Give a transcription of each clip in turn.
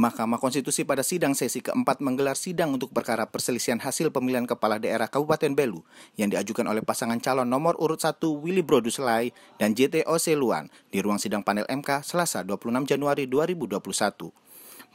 Mahkamah Konstitusi pada sidang sesi keempat menggelar sidang untuk perkara perselisihan hasil pemilihan kepala daerah Kabupaten Belu yang diajukan oleh pasangan calon nomor urut 1 Willy Broduslai dan JT Oseluan di ruang sidang panel MK Selasa 26 Januari 2021.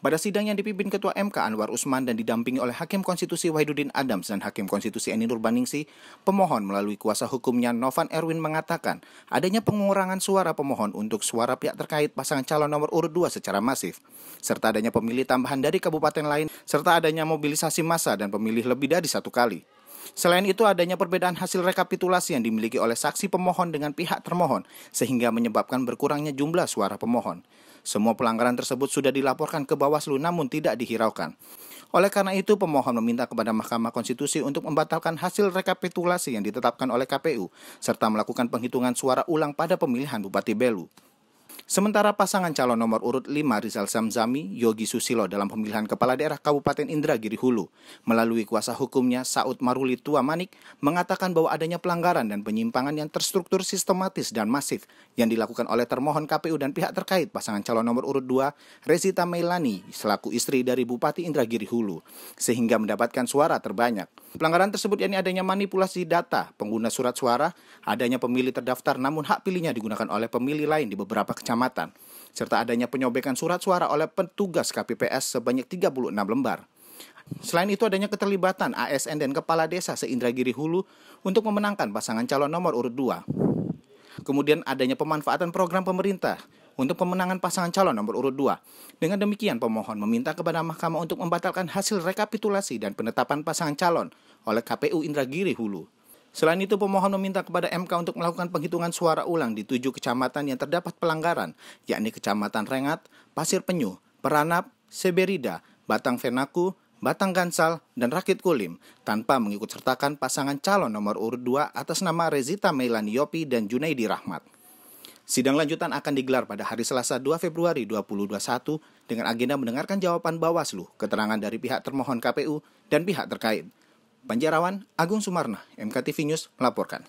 Pada sidang yang dipimpin Ketua MK Anwar Usman dan didampingi oleh Hakim Konstitusi Wahidudin Adams dan Hakim Konstitusi Eni Nurbaningsi, pemohon melalui kuasa hukumnya Novan Erwin mengatakan adanya pengurangan suara pemohon untuk suara pihak terkait pasangan calon nomor urut 2 secara masif, serta adanya pemilih tambahan dari kabupaten lain, serta adanya mobilisasi massa dan pemilih lebih dari satu kali. Selain itu adanya perbedaan hasil rekapitulasi yang dimiliki oleh saksi pemohon dengan pihak termohon sehingga menyebabkan berkurangnya jumlah suara pemohon. Semua pelanggaran tersebut sudah dilaporkan ke Bawaslu namun tidak dihiraukan. Oleh karena itu, pemohon meminta kepada Mahkamah Konstitusi untuk membatalkan hasil rekapitulasi yang ditetapkan oleh KPU, serta melakukan penghitungan suara ulang pada pemilihan Bupati Belu. Sementara pasangan calon nomor urut 5 Rizal Samzami Yogi Susilo dalam pemilihan Kepala Daerah Kabupaten Indragiri Hulu, melalui kuasa hukumnya Saud Maruli Tua Manik, mengatakan bahwa adanya pelanggaran dan penyimpangan yang terstruktur sistematis dan masif yang dilakukan oleh termohon KPU dan pihak terkait pasangan calon nomor urut 2, Resita Melani, selaku istri dari Bupati Indragiri Hulu, sehingga mendapatkan suara terbanyak. Pelanggaran tersebut yakni adanya manipulasi data pengguna surat suara, adanya pemilih terdaftar namun hak pilihnya digunakan oleh pemilih lain di beberapa kecamatan kecamatan, serta adanya penyobekan surat suara oleh petugas KPPS sebanyak 36 lembar. Selain itu adanya keterlibatan ASN dan Kepala Desa Seindragiri Giri Hulu untuk memenangkan pasangan calon nomor urut 2. Kemudian adanya pemanfaatan program pemerintah untuk pemenangan pasangan calon nomor urut 2. Dengan demikian, pemohon meminta kepada mahkamah untuk membatalkan hasil rekapitulasi dan penetapan pasangan calon oleh KPU Indragiri Hulu. Selain itu, pemohon meminta kepada MK untuk melakukan penghitungan suara ulang di tujuh kecamatan yang terdapat pelanggaran, yakni Kecamatan Rengat, Pasir Penyu, Peranap, Seberida, Batang Fenaku, Batang Gansal, dan Rakit Kulim tanpa mengikutsertakan pasangan calon nomor urut dua atas nama Rezita Meilani Yopi dan Junaidi Rahmat. Sidang lanjutan akan digelar pada hari Selasa 2 Februari 2021 dengan agenda mendengarkan jawaban Bawaslu, keterangan dari pihak termohon KPU, dan pihak terkait. Banjarawan Agung Sumarna, MKTV News melaporkan.